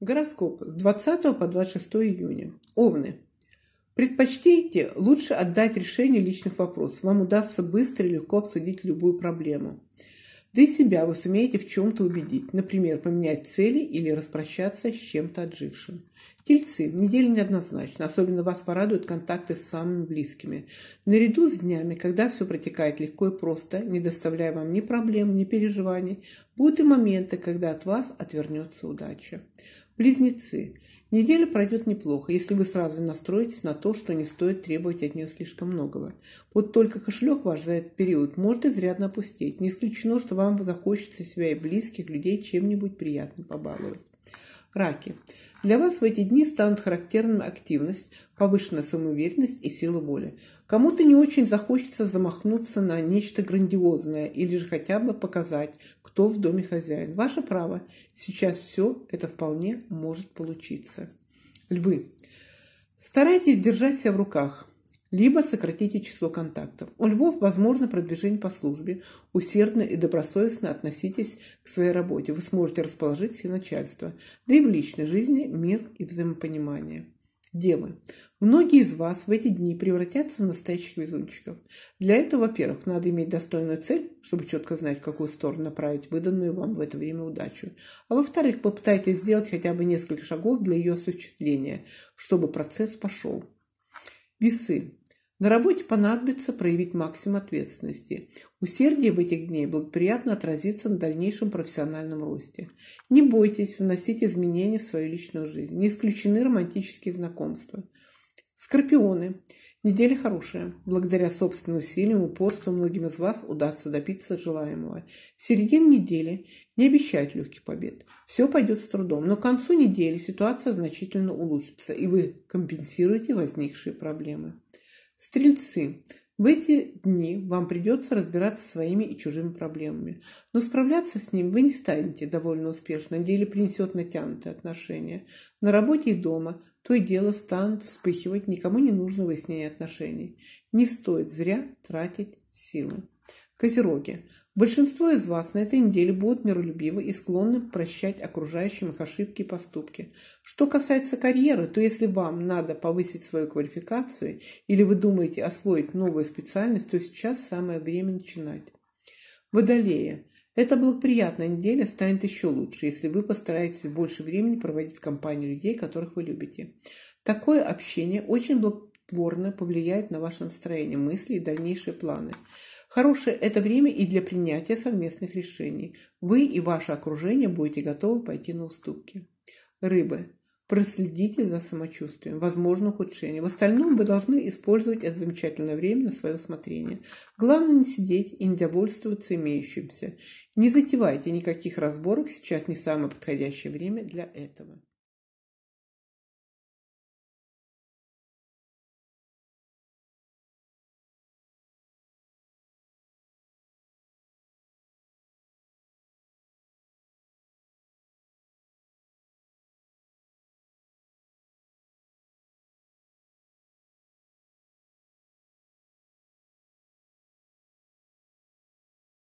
Гороскоп с 20 по 26 июня. Овны. Предпочтите лучше отдать решение личных вопросов. Вам удастся быстро и легко обсудить любую проблему. Да и себя вы сумеете в чем-то убедить. Например, поменять цели или распрощаться с чем-то отжившим. Тельцы. Неделя неоднозначна. Особенно вас порадуют контакты с самыми близкими. Наряду с днями, когда все протекает легко и просто, не доставляя вам ни проблем, ни переживаний, Будут и моменты, когда от вас отвернется удача. Близнецы. Неделя пройдет неплохо, если вы сразу настроитесь на то, что не стоит требовать от нее слишком многого. Вот только кошелек ваш за этот период может изрядно опустить. Не исключено, что вам захочется себя и близких людей чем-нибудь приятным побаловать раки. Для вас в эти дни станут характерными активность, повышенная самоуверенность и сила воли. Кому-то не очень захочется замахнуться на нечто грандиозное или же хотя бы показать, кто в доме хозяин. Ваше право. Сейчас все это вполне может получиться. Львы. Старайтесь держать себя в руках либо сократите число контактов. У львов возможно продвижение по службе. Усердно и добросовестно относитесь к своей работе. Вы сможете расположить все начальство. Да и в личной жизни мир и взаимопонимание. Девы. Многие из вас в эти дни превратятся в настоящих везунчиков. Для этого, во-первых, надо иметь достойную цель, чтобы четко знать, в какую сторону направить выданную вам в это время удачу. А во-вторых, попытайтесь сделать хотя бы несколько шагов для ее осуществления, чтобы процесс пошел. Весы. На работе понадобится проявить максимум ответственности. Усердие в этих дней благоприятно отразится на дальнейшем профессиональном росте. Не бойтесь вносить изменения в свою личную жизнь. Не исключены романтические знакомства. Скорпионы. Неделя хорошая. Благодаря собственным усилиям, и упорству многим из вас удастся добиться желаемого. Середина недели не обещает легких побед. Все пойдет с трудом, но к концу недели ситуация значительно улучшится, и вы компенсируете возникшие проблемы. Стрельцы, в эти дни вам придется разбираться своими и чужими проблемами. Но справляться с ним вы не станете довольно успешно, деле принесет натянутые отношения. На работе и дома то и дело станут вспыхивать никому не нужно выяснение отношений. Не стоит зря тратить силы. Козероги. Большинство из вас на этой неделе будут миролюбивы и склонны прощать окружающим их ошибки и поступки. Что касается карьеры, то если вам надо повысить свою квалификацию или вы думаете освоить новую специальность, то сейчас самое время начинать. Водолея. Эта благоприятная неделя станет еще лучше, если вы постараетесь больше времени проводить в компании людей, которых вы любите. Такое общение очень благоприятно благотворно повлияет на ваше настроение, мысли и дальнейшие планы. Хорошее это время и для принятия совместных решений. Вы и ваше окружение будете готовы пойти на уступки. Рыбы. Проследите за самочувствием, возможно ухудшение. В остальном вы должны использовать это замечательное время на свое усмотрение. Главное не сидеть и не довольствоваться имеющимся. Не затевайте никаких разборок, сейчас не самое подходящее время для этого.